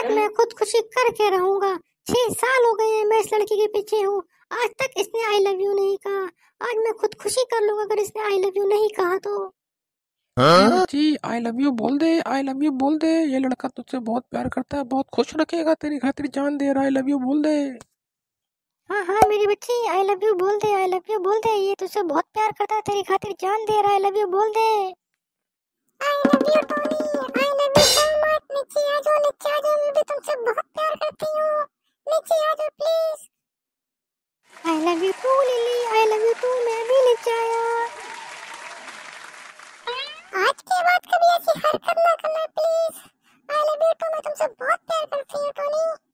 तक मैं खुदकुशी करके रहूंगा छह साल हो गए हैं मैं इस लड़की के पीछे हूँ आज तक इसने आई लव यू नहीं कहा आज मैं खुदकुशी कर लूंगा अगर इसने आई लव यू नहीं कहा तो हाँ? जी आई लव यू बोल दे आई लव यू बोल दे ये लड़का तुझसे बहुत प्यार करता है बहुत खुश रखेगा तेरी खातिर जान दे रहा आई लव यू बोल दे हाँ हाँ मेरी बच्ची आई लव यू बोल दे आई लव यू बोल दे ये तुझसे बहुत प्यार करता है तेरी खातिर जान दे रहा आई लव यू बोल दे तुमसे बहुत प्यार करती हूँ नीचे आ जाओ please I love you too Lily I love you too मैं भी नीचे आया आज के बाद कभी ऐसी हरकत ना करना please I love you too मैं तुमसे बहुत प्यार करती हूँ टोनी